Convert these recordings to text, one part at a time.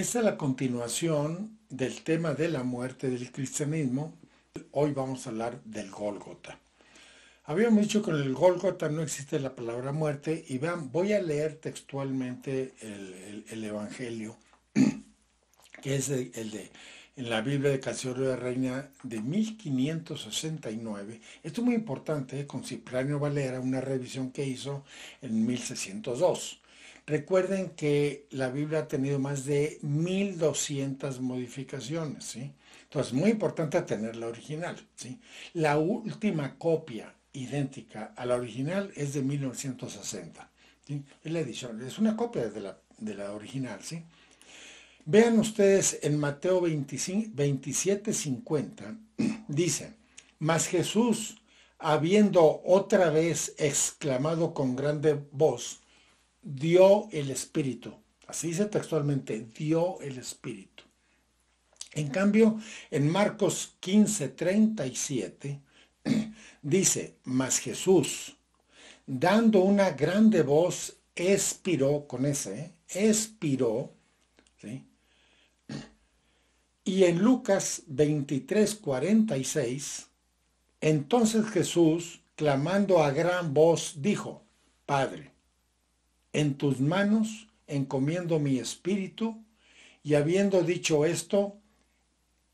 Esta es la continuación del tema de la muerte del cristianismo. Hoy vamos a hablar del Gólgota. Habíamos dicho que en el Gólgota no existe la palabra muerte y voy a leer textualmente el, Evangelio, que es el, de en la Biblia de Casiodoro de Reina de 1569. Esto es muy importante, ¿eh? con Cipriano Valera, una revisión que hizo en 1602. Recuerden que la Biblia ha tenido más de 1200 modificaciones, ¿sí? Entonces, muy importante tener la original, ¿sí? La última copia idéntica a la original es de 1960, Es la edición, es una copia de la, de la original, ¿sí? Vean ustedes en Mateo 25, 27, 50, dice, mas Jesús, habiendo otra vez exclamado con grande voz, dio el Espíritu. Así dice textualmente, dio el Espíritu. En cambio, en Marcos 15, 37, dice, mas Jesús, dando una grande voz, expiró con ese, ¿eh? expiró, Y en Lucas 23, 46, entonces Jesús, clamando a gran voz, dijo, Padre, en tus manos encomiendo mi espíritu, y habiendo dicho esto,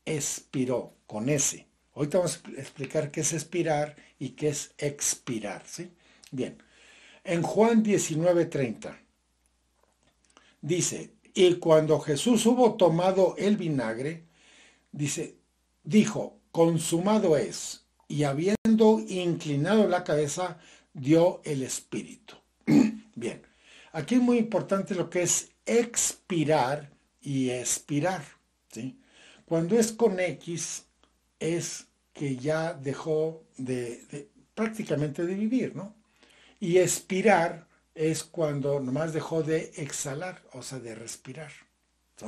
expiró con ese. Ahorita vamos a explicar qué es expirar y qué es expirar, ¿sí? Bien, en Juan 19:30 dice, y cuando Jesús hubo tomado el vinagre, dice, dijo, consumado es, y habiendo inclinado la cabeza, dio el espíritu. Bien, Aquí es muy importante lo que es expirar y expirar. ¿sí? Cuando es con X, es que ya dejó de, prácticamente de vivir, ¿no? Y expirar es cuando nomás dejó de exhalar, o sea, de respirar.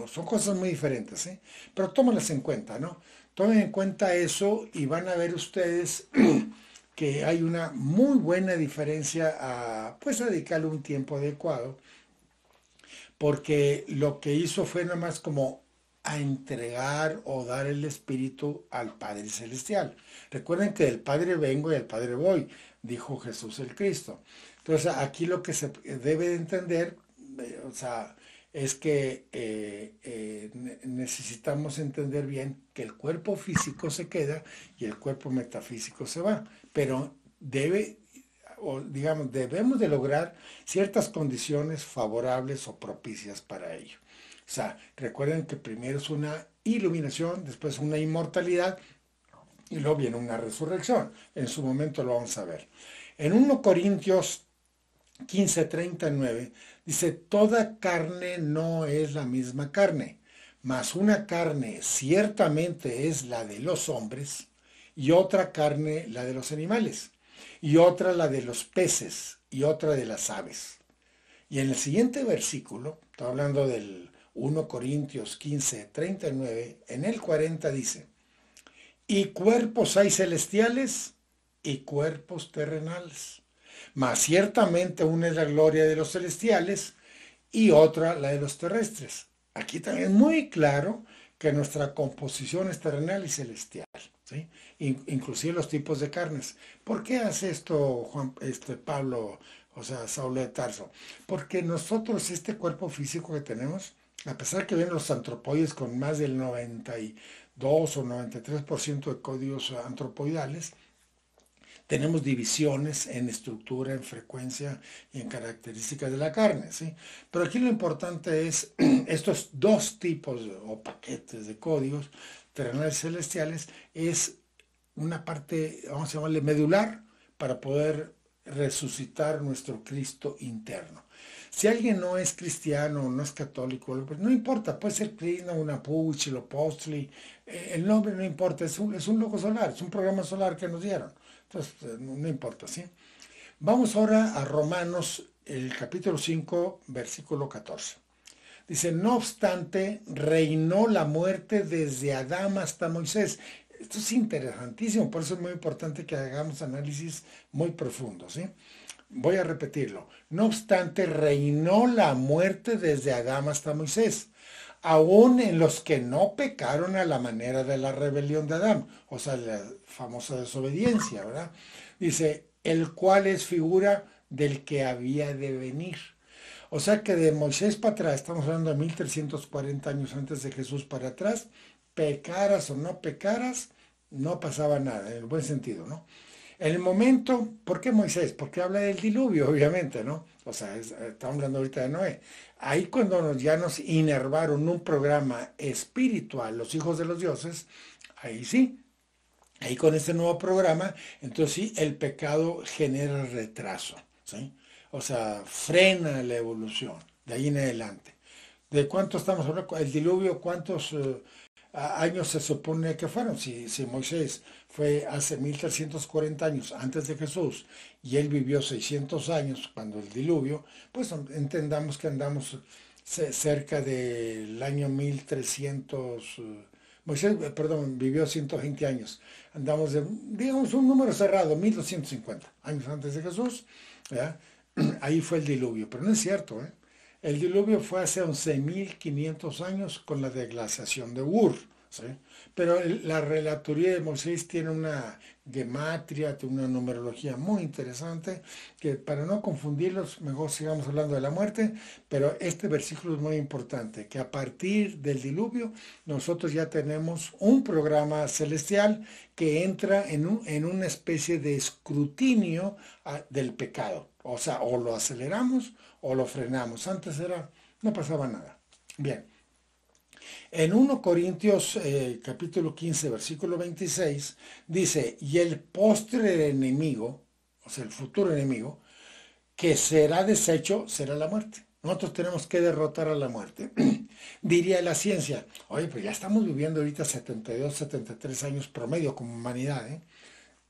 Son, cosas muy diferentes, ¿eh? Pero tómalas en cuenta, ¿no? Tomen en cuenta eso y van a ver ustedes que hay una muy buena diferencia a pues dedicarle un tiempo adecuado, porque lo que hizo fue nada más como a entregar o dar el espíritu al Padre Celestial. Recuerden que del Padre vengo y el Padre voy, dijo Jesús el Cristo. Entonces aquí lo que se debe de entender, eh, o sea, es que eh, eh, necesitamos entender bien que el cuerpo físico se queda y el cuerpo metafísico se va, pero debe, digamos, debemos de lograr ciertas condiciones favorables o propicias para ello. O sea, recuerden que primero es una iluminación, después una inmortalidad y luego viene una resurrección. En su momento lo vamos a ver. En 1 Corintios 15:39 dice, toda carne no es la misma carne, mas una carne ciertamente es la de los hombres y otra carne la de los animales y otra la de los peces y otra de las aves. Y en el siguiente versículo, está hablando del 1 Corintios 15, 39, en el 40 dice, y cuerpos hay celestiales y cuerpos terrenales mas ciertamente una es la gloria de los celestiales y otra la de los terrestres. Aquí también muy claro que nuestra composición es terrenal y celestial, ¿sí? inclusive los tipos de carnes. ¿Por qué hace esto Juan, este, Pablo, o sea, Saulo de Tarso? Porque nosotros, este cuerpo físico que tenemos, a pesar que ven los antropoides con más del 92 o 93% de códigos antropoidales, tenemos divisiones en estructura, en frecuencia y en características de la carne. ¿sí? Pero aquí lo importante es estos dos tipos o paquetes de códigos terrenales celestiales es una parte, vamos a llamarle medular, para poder resucitar nuestro Cristo interno. Si alguien no es cristiano, no es católico, pues no importa, puede ser Krishna, una Puch, lo Postli, eh, el nombre no importa, es un, es un loco solar, es un programa solar que nos dieron. Entonces, pues, no importa, ¿sí? Vamos ahora a Romanos, el capítulo 5, versículo 14. Dice, no obstante, reinó la muerte desde Adán hasta Moisés. Esto es interesantísimo, por eso es muy importante que hagamos análisis muy profundos. ¿sí? Voy a repetirlo. No obstante, reinó la muerte desde Adán hasta Moisés aún en los que no pecaron a la manera de la rebelión de Adán, o sea, la famosa desobediencia, ¿verdad? Dice, el cual es figura del que había de venir. O sea que de Moisés para atrás, estamos hablando de 1340 años antes de Jesús para atrás, pecaras o no pecaras, no pasaba nada, en el buen sentido, ¿no? el momento, ¿por qué Moisés? Porque habla del diluvio, obviamente, ¿no? O sea, eh, estamos hablando ahorita de Noé. Ahí cuando nos, ya nos inervaron un programa espiritual, los hijos de los dioses, ahí sí, ahí con este nuevo programa, entonces sí, el pecado genera retraso, ¿sí? O sea, frena la evolución, de ahí en adelante. ¿De cuánto estamos hablando? El diluvio, ¿cuántos... Eh, años se supone que fueron. Si, si Moisés fue hace 1340 años antes de Jesús y él vivió 600 años cuando el diluvio, pues entendamos que andamos cerca del año 1300. Eh, Moisés, eh, perdón, vivió 120 años. Andamos de, digamos, un número cerrado, 1250 años antes de Jesús. Ahí fue el diluvio, pero no es cierto. ¿eh? El diluvio fue hace 11.500 años con la deglaciación de Ur. Pero la relatoría de Moisés tiene una gematria, tiene una numerología muy interesante, que para no confundirlos, mejor sigamos hablando de la muerte, pero este versículo es muy importante, que a partir del diluvio nosotros ya tenemos un programa celestial que entra en, en una especie de escrutinio ah, del pecado. O sea, o lo aceleramos o lo frenamos. Antes era, no pasaba nada. Bien. En 1 Corintios eh, capítulo 15, versículo 26, dice, y el postre enemigo, o sea, el futuro enemigo, que será deshecho, será la muerte. Nosotros tenemos que derrotar a la muerte. Diría la ciencia, oye, pues ya estamos viviendo ahorita 72, 73 años promedio como humanidad, ¿eh?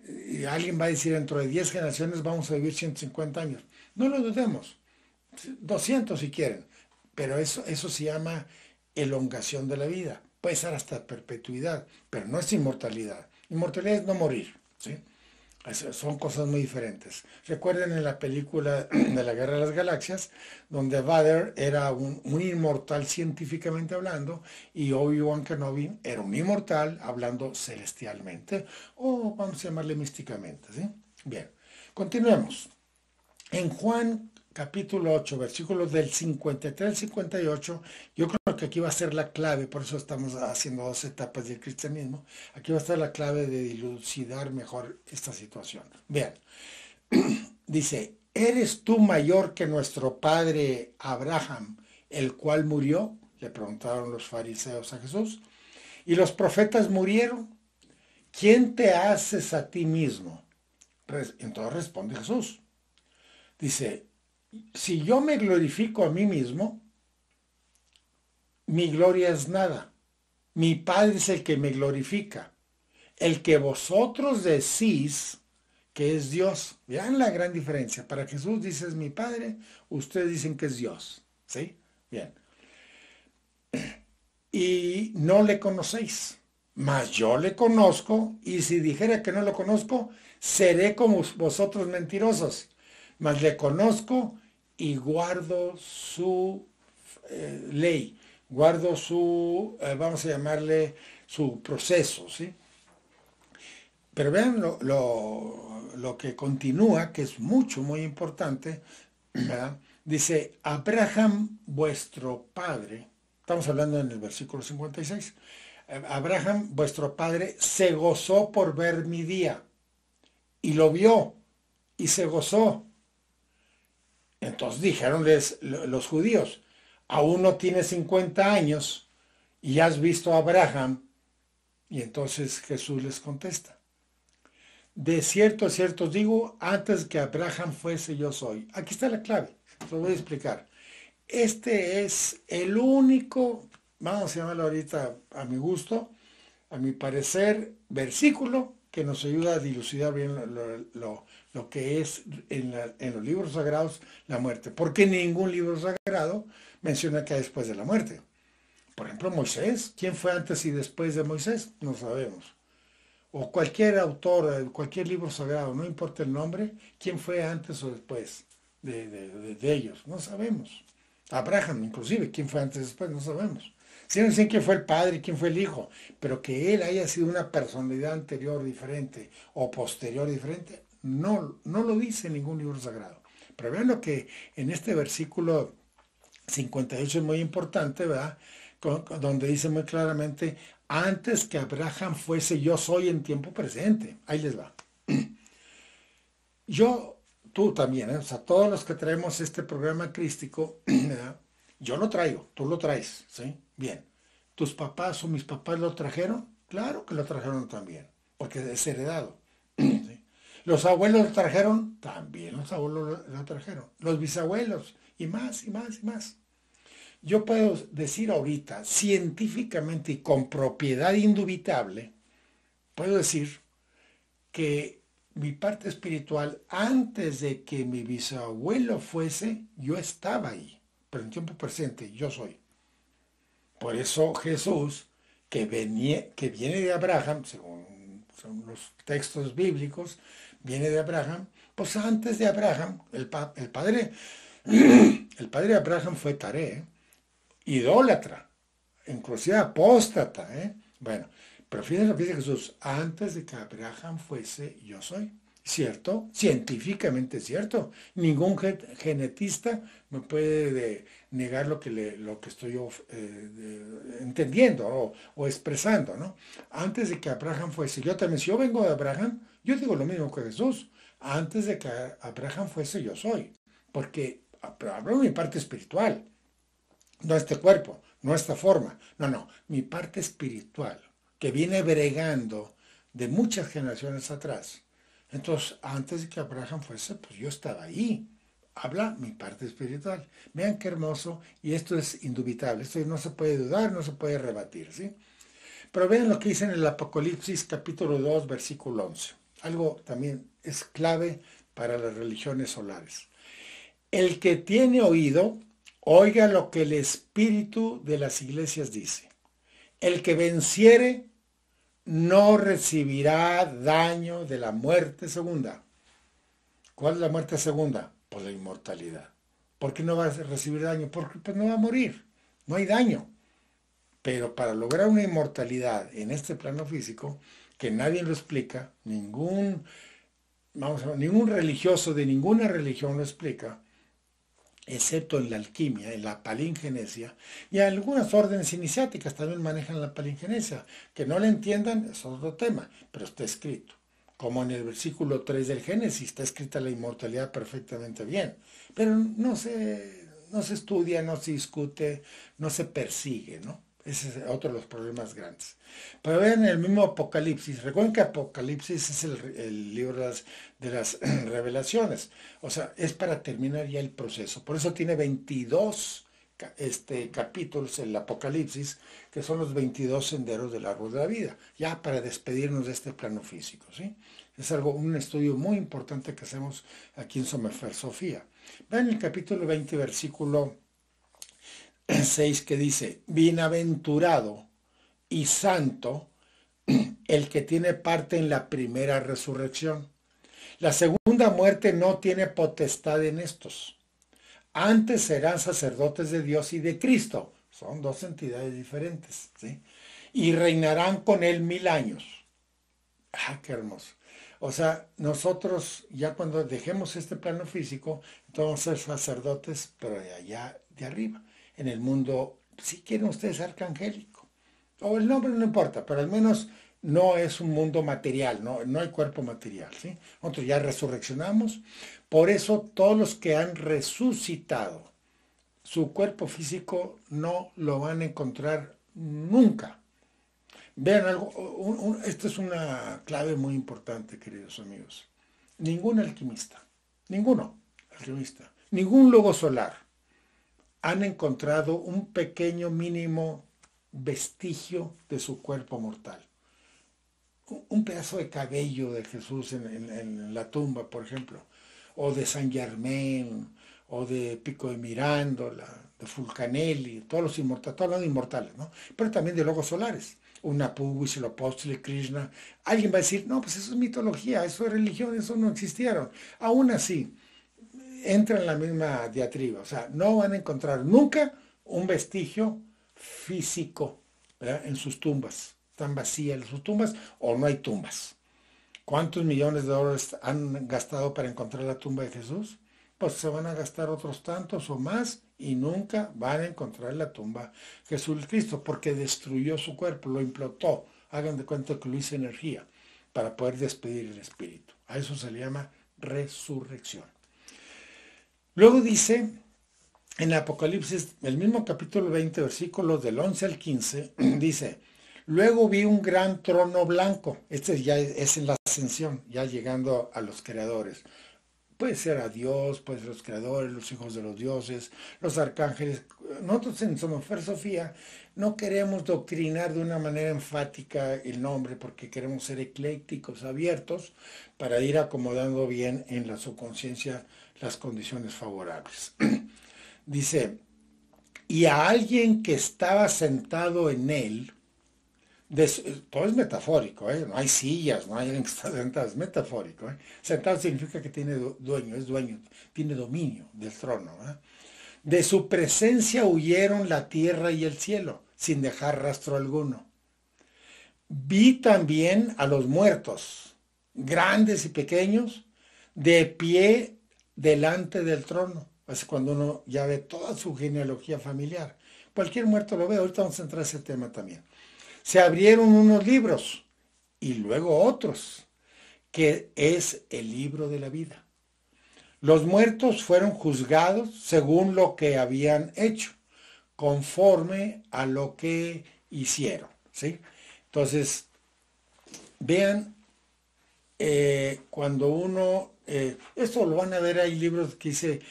y alguien va a decir, dentro de 10 generaciones vamos a vivir 150 años. No lo dudemos, 200 si quieren, pero eso, eso se llama elongación de la vida. Puede ser hasta perpetuidad, pero no es inmortalidad. Inmortalidad es no morir. ¿sí? Son cosas muy diferentes. Recuerden en la película de la Guerra de las Galaxias, donde Vader era un, inmortal científicamente hablando y Obi-Wan Kenobi era un inmortal hablando celestialmente o vamos a llamarle místicamente. Bien, continuemos. En Juan capítulo 8, versículos del 53 al 58, yo creo que aquí va a ser la clave, por eso estamos haciendo dos etapas del cristianismo, aquí va a estar la clave de dilucidar mejor esta situación. Vean, dice, ¿eres tú mayor que nuestro padre Abraham, el cual murió? Le preguntaron los fariseos a Jesús. Y los profetas murieron. ¿Quién te haces a ti mismo? Entonces responde Jesús. Dice, si yo me glorifico a mí mismo, mi gloria es nada. Mi Padre es el que me glorifica. El que vosotros decís que es Dios. Vean la gran diferencia. Para Jesús dices mi Padre, ustedes dicen que es Dios. ¿Sí? Bien. Y no le conocéis. Mas yo le conozco y si dijera que no lo conozco, seré como vosotros mentirosos mas le conozco y guardo su eh, ley, guardo su, eh, vamos a llamarle, su proceso, ¿sí? Pero vean lo, que continúa, que es mucho, muy importante, Dice, Abraham vuestro padre, estamos hablando en el versículo 56, eh, Abraham vuestro padre se gozó por ver mi día y lo vio y se gozó entonces dijeronles los judíos, aún no tienes 50 años y has visto a Abraham. Y entonces Jesús les contesta, de cierto, cierto digo, antes que Abraham fuese yo soy. Aquí está la clave, lo voy a explicar. Este es el único, vamos a llamarlo ahorita a mi gusto, a mi parecer, versículo que nos ayuda a dilucidar bien lo, que es en, los libros sagrados la muerte. Porque ningún libro sagrado menciona que después de la muerte. Por ejemplo, Moisés. ¿Quién fue antes y después de Moisés? No sabemos. O cualquier autor, eh, cualquier libro sagrado, no importa el nombre, ¿quién fue antes o después de, de ellos? No sabemos. Abraham, inclusive, ¿quién fue antes y después? No sabemos. Si no sé quién fue el padre, y quién fue el hijo, pero que él haya sido una personalidad anterior diferente o posterior diferente, no, no lo dice ningún libro sagrado. Pero vean lo que en este versículo 58 es muy importante, ¿verdad? donde dice muy claramente, antes que Abraham fuese yo soy en tiempo presente. Ahí les va. Yo, tú también, ¿eh? o sea, todos los que traemos este programa crístico, yo lo traigo, tú lo traes, ¿sí? Bien, ¿tus papás o mis papás lo trajeron? Claro que lo trajeron también, porque es heredado. ¿Los abuelos lo trajeron? También los abuelos lo, lo trajeron. Los bisabuelos, y más, y más, y más. Yo puedo decir ahorita, científicamente y con propiedad indubitable, puedo decir que mi parte espiritual, antes de que mi bisabuelo fuese, yo estaba ahí, pero en tiempo presente, yo soy. Por eso Jesús, que, que viene de Abraham, según los textos bíblicos, viene de Abraham, pues antes de Abraham, el, padre, el padre de Abraham fue Taré, ¿eh? idólatra, inclusive apóstata, ¿eh? Bueno, pero fíjense lo que dice Jesús, antes de que Abraham fuese, yo soy cierto, científicamente cierto. Ningún genetista me puede negar lo que, lo que estoy eh, entendiendo o, expresando, ¿no? Antes de que Abraham fuese, yo también, si yo vengo de Abraham, yo digo lo mismo que Jesús. Antes de que Abraham fuese, yo soy. Porque hablo de mi parte espiritual, no este cuerpo, no esta forma. No, no, mi parte espiritual, que viene bregando de muchas generaciones atrás entonces, antes de que Abraham fuese, pues yo estaba ahí. Habla mi parte espiritual. Vean qué hermoso, y esto es indubitable, esto no se puede dudar, no se puede rebatir, ¿sí? Pero vean lo que dice en el Apocalipsis capítulo 2, versículo 11. Algo también es clave para las religiones solares. El que tiene oído, oiga lo que el espíritu de las iglesias dice. El que venciere, no recibirá daño de la muerte segunda. ¿Cuál es la muerte segunda? Por pues la inmortalidad. ¿Por qué no va a recibir daño? Porque pues, no va a morir, no hay daño. Pero para lograr una inmortalidad en este plano físico, que nadie lo explica, ningún, vamos a ningún religioso de ninguna religión lo explica, excepto en la alquimia, en la palingenesia, y algunas órdenes iniciáticas también manejan la palingenesia. Que no la entiendan es otro tema, pero está escrito. Como en el versículo 3 del Génesis está escrita la inmortalidad perfectamente bien, pero no se, no se estudia, no se discute, no se persigue, ¿no? Ese es otro de los problemas grandes. Pero vean el mismo Apocalipsis. Recuerden que Apocalipsis es el, libro de las, revelaciones. O sea, es para terminar ya el proceso. Por eso tiene 22 este, capítulos, el Apocalipsis, que son los 22 senderos del árbol de la vida, ya para despedirnos de este plano físico. Es algo, un estudio muy importante que hacemos aquí en Somerfer Sofía. Vean el capítulo 20, versículo 6 que dice, bienaventurado y santo el que tiene parte en la primera resurrección. La segunda muerte no tiene potestad en estos. Antes serán sacerdotes de Dios y de Cristo. Son dos entidades diferentes. Y reinarán con él mil años. Ah, qué hermoso. O sea, nosotros ya cuando dejemos este plano físico, entonces sacerdotes, pero de allá de arriba en el mundo, si quieren ustedes, arcangélico. O el nombre no importa, pero al menos no es un mundo material, no, no hay cuerpo material. ¿sí? Nosotros ya resurreccionamos. Por eso todos los que han resucitado, su cuerpo físico no lo van a encontrar nunca. Vean algo, esto es una clave muy importante, queridos amigos. Ningún alquimista, ninguno alquimista, ningún logo solar han encontrado un pequeño mínimo vestigio de su cuerpo mortal. Un pedazo de cabello de Jesús en, la tumba, por ejemplo, o de San Germain, o de Pico de Mirándola, de Fulcanelli, todos los inmortales, todos los inmortales, ¿no? Pero también de logos solares, Unapu, Huitzilopochtli, Krishna. Alguien va a decir, no, pues eso es mitología, eso es religión, eso no existieron. Aún así, entra en la misma diatriba. O sea, no van a encontrar nunca un vestigio físico en sus tumbas. Están vacías sus tumbas o no hay tumbas. ¿Cuántos millones de dólares han gastado para encontrar la tumba de Jesús? Pues se van a gastar otros tantos o más y nunca van a encontrar la tumba de Jesucristo porque destruyó su cuerpo, lo implotó. Hagan de cuenta que lo hizo energía para poder despedir el espíritu. A eso se le llama resurrección. Luego dice en Apocalipsis, el mismo capítulo 20, versículos del 11 al 15, dice, luego vi un gran trono blanco, este ya es en la ascensión, ya llegando a los creadores. Puede ser a Dios, puede ser los creadores, los hijos de los dioses, los arcángeles. Nosotros en Somosfer, Sofía no queremos doctrinar de una manera enfática el nombre porque queremos ser eclécticos, abiertos, para ir acomodando bien en la subconsciencia las condiciones favorables. Dice, y a alguien que estaba sentado en él, todo es metafórico, ¿eh? no hay sillas, no hay alguien que está sentado, es metafórico. ¿eh? Sentado significa que tiene dueño, es dueño, tiene dominio del trono. De su presencia huyeron la tierra y el cielo, sin dejar rastro alguno. Vi también a los muertos, grandes y pequeños, de pie delante del trono. Es cuando uno ya ve toda su genealogía familiar. Cualquier muerto lo ve, ahorita vamos a entrar ese tema también. Se abrieron unos libros y luego otros, que es el libro de la vida. Los muertos fueron juzgados según lo que habían hecho, conforme a lo que hicieron. ¿sí? Entonces, vean eh, cuando uno, eh, esto lo van a ver, hay libros que dice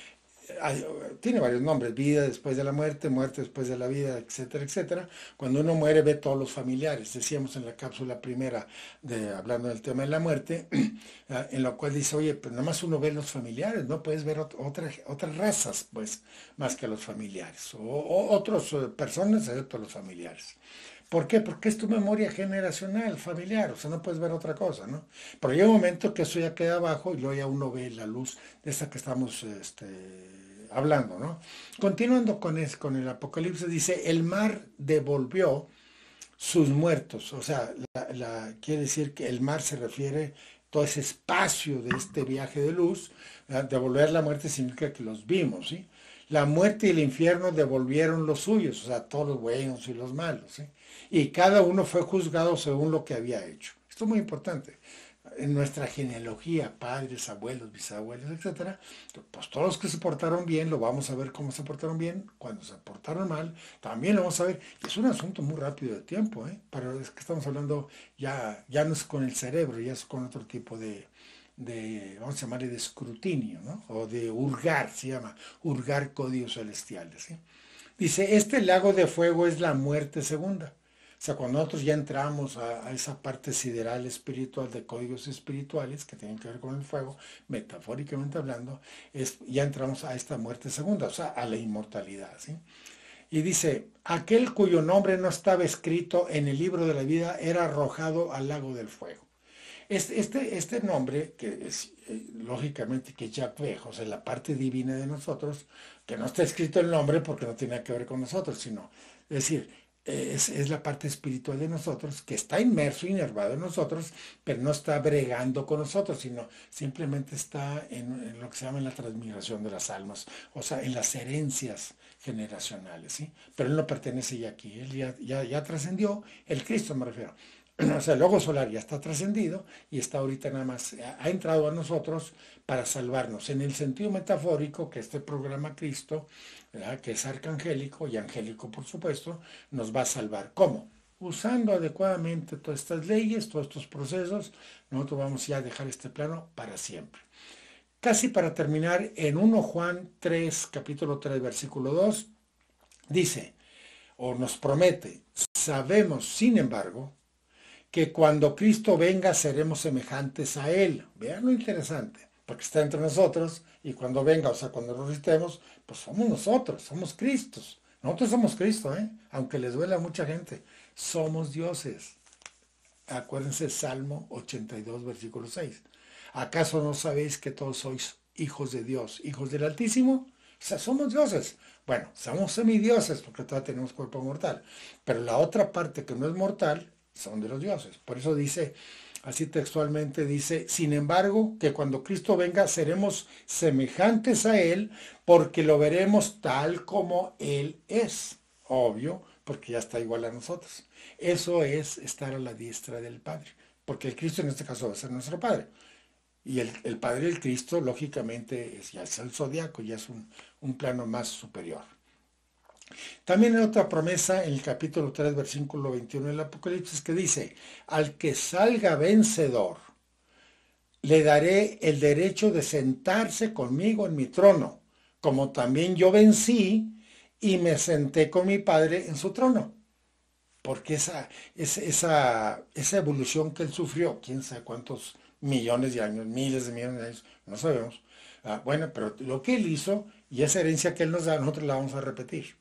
tiene varios nombres, vida después de la muerte, muerte después de la vida, etcétera, etcétera. Cuando uno muere ve todos los familiares, decíamos en la cápsula primera, de, hablando del tema de la muerte, ah, en la cual dice, oye, pues nada más uno ve los familiares, no puedes ver otras otras razas, pues, más que los familiares, o, o otras eh, personas, excepto los familiares. ¿Por qué? Porque es tu memoria generacional, familiar, o sea, no puedes ver otra cosa, ¿no? Pero llega un momento que eso ya queda abajo y luego ya uno ve la luz de esa que estamos este, hablando, ¿no? Continuando con, es, con el Apocalipsis, dice, el mar devolvió sus muertos, o sea, la, quiere decir que el mar se refiere todo ese espacio de este viaje de luz, devolver la muerte significa que los vimos, ¿sí? La muerte y el infierno devolvieron los suyos, o sea, todos los buenos y los malos, ¿sí? y cada uno fue juzgado según lo que había hecho. Esto es muy importante. En nuestra genealogía, padres, abuelos, bisabuelos, etc., pues todos los que se portaron bien, lo vamos a ver cómo se portaron bien, cuando se portaron mal, también lo vamos a ver. Es un asunto muy rápido de tiempo, ¿eh? Pero es que estamos hablando ya, ya no es con el cerebro, ya es con otro tipo de, de, vamos a llamarle de escrutinio, ¿no? O de hurgar, se llama, hurgar códigos celestiales. Dice, este lago de fuego es la muerte segunda. O sea, cuando nosotros ya entramos a, esa parte sideral espiritual de códigos espirituales que tienen que ver con el fuego, metafóricamente hablando, es, ya entramos a esta muerte segunda, o sea, a la inmortalidad. Y dice, aquel cuyo nombre no estaba escrito en el libro de la vida era arrojado al lago del fuego. Este, este, nombre, que es eh, lógicamente que ya fue, o sea, la parte divina de nosotros, que no está escrito el nombre porque no tiene que ver con nosotros, sino, es decir, es, la parte espiritual de nosotros, que está inmerso, inervado en nosotros, pero no está bregando con nosotros, sino simplemente está en, lo que se llama la transmigración de las almas, o sea, en las herencias generacionales, ¿sí? Pero él no pertenece ya aquí, él ya, ya trascendió, el Cristo me refiero, o sea, el logo solar ya está trascendido y está ahorita nada más, eh, ha entrado a nosotros para salvarnos, en el sentido metafórico que este programa Cristo, que es arcangélico y angélico por supuesto, nos va a salvar. ¿Cómo? Usando adecuadamente todas estas leyes, todos estos procesos, nosotros vamos ya a dejar este plano para siempre. Casi para terminar, en 1 Juan 3, capítulo 3, versículo 2, dice, o nos promete, sabemos, sin embargo, que cuando Cristo venga seremos semejantes a Él. Vean lo interesante, porque está entre nosotros y cuando venga, o sea, cuando resistemos, pues somos nosotros, somos Cristos. Nosotros somos Cristo, ¿eh? aunque les duele a mucha gente. Somos dioses. Acuérdense Salmo 82, versículo 6. ¿Acaso no sabéis que todos sois hijos de Dios, hijos del Altísimo? O sea, somos dioses. Bueno, somos semidioses porque todavía tenemos cuerpo mortal. Pero la otra parte que no es mortal son de los dioses. Por eso dice, así textualmente dice, sin embargo, que cuando Cristo venga seremos semejantes a Él porque lo veremos tal como Él es. Obvio, porque ya está igual a nosotros. Eso es estar a la diestra del Padre, porque el Cristo en este caso va a ser nuestro Padre. Y el, Padre del Cristo, lógicamente, es, ya es el zodiaco, ya es un, un plano más superior. También hay otra promesa en el capítulo 3, versículo 21 del Apocalipsis que dice, al que salga vencedor, le daré el derecho de sentarse conmigo en mi trono, como también yo vencí y me senté con mi Padre en su trono. Porque esa, esa, esa, evolución que él sufrió, quién sabe cuántos millones de años, miles de millones de años, no sabemos. Ah, bueno, pero lo que él hizo y esa herencia que él nos da, nosotros la vamos a repetir.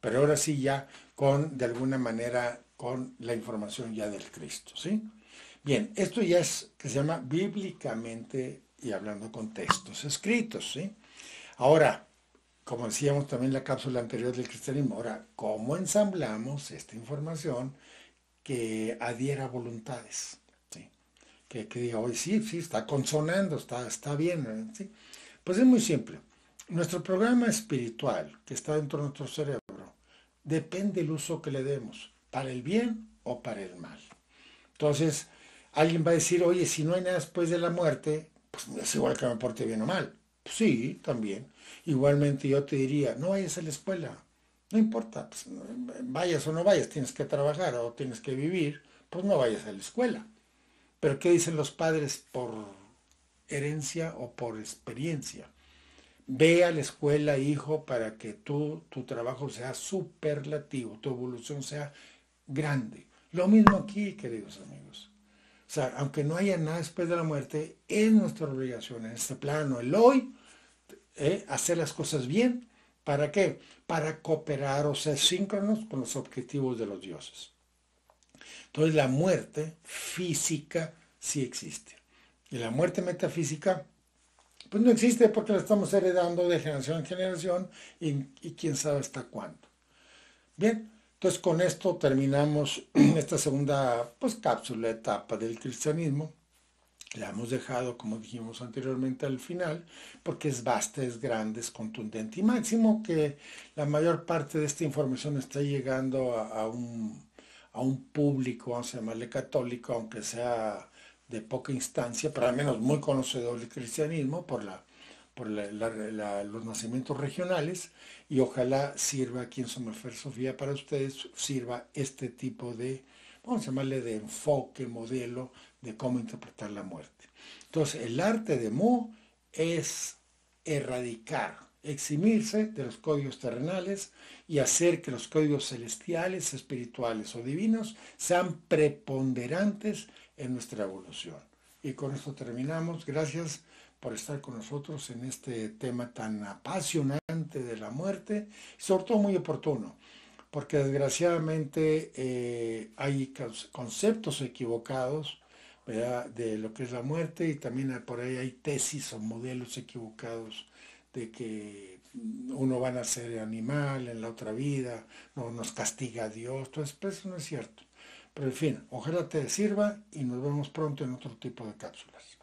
Pero ahora sí ya con, de alguna manera, con la información ya del Cristo, ¿sí? Bien, esto ya es, que se llama bíblicamente y hablando con textos escritos, ¿sí? Ahora, como decíamos también en la cápsula anterior del cristianismo, ahora, ¿cómo ensamblamos esta información que adhiera a voluntades? Que, que diga, hoy sí, sí, está consonando, está, está bien, ¿sí? Pues es muy simple. Nuestro programa espiritual que está dentro de nuestro cerebro depende del uso que le demos, para el bien o para el mal. Entonces, alguien va a decir, oye, si no hay nada después de la muerte, pues es igual que me porte bien o mal. Pues sí, también. Igualmente yo te diría, no vayas a la escuela, no importa, pues, vayas o no vayas, tienes que trabajar o tienes que vivir, pues no vayas a la escuela. Pero ¿qué dicen los padres por herencia o por experiencia? Ve a la escuela, hijo, para que tú, tu trabajo sea superlativo, tu evolución sea grande. Lo mismo aquí, queridos amigos. O sea, aunque no haya nada después de la muerte, es nuestra obligación en este plano, el hoy, eh, hacer las cosas bien. ¿Para qué? Para cooperar o ser síncronos con los objetivos de los dioses. Entonces la muerte física sí existe. Y la muerte metafísica pues no existe porque la estamos heredando de generación en generación y, quién sabe hasta cuándo. Bien, entonces con esto terminamos esta segunda pues, cápsula, etapa del cristianismo. La hemos dejado, como dijimos anteriormente, al final, porque es vasta, es grande, es contundente. Y máximo que la mayor parte de esta información está llegando a, un, a un público, vamos a llamarle católico, aunque sea de poca instancia, pero al menos muy conocedor del cristianismo por, la, por los nacimientos regionales, y ojalá sirva aquí en Somerfer Sofía para ustedes, sirva este tipo de, vamos a llamarle de enfoque, modelo de cómo interpretar la muerte. Entonces, el arte de Mu es erradicar, eximirse de los códigos terrenales y hacer que los códigos celestiales, espirituales o divinos sean preponderantes en nuestra evolución. Y con esto terminamos. Gracias por estar con nosotros en este tema tan apasionante de la muerte, sobre todo muy oportuno, porque desgraciadamente eh, hay conceptos equivocados de lo que es la muerte y también por ahí hay tesis o modelos equivocados de que uno va a ser animal en la otra vida, no nos castiga a Dios, todo pues, eso no es cierto. Pero en fin, ojalá te sirva y nos vemos pronto en otro tipo de cápsulas.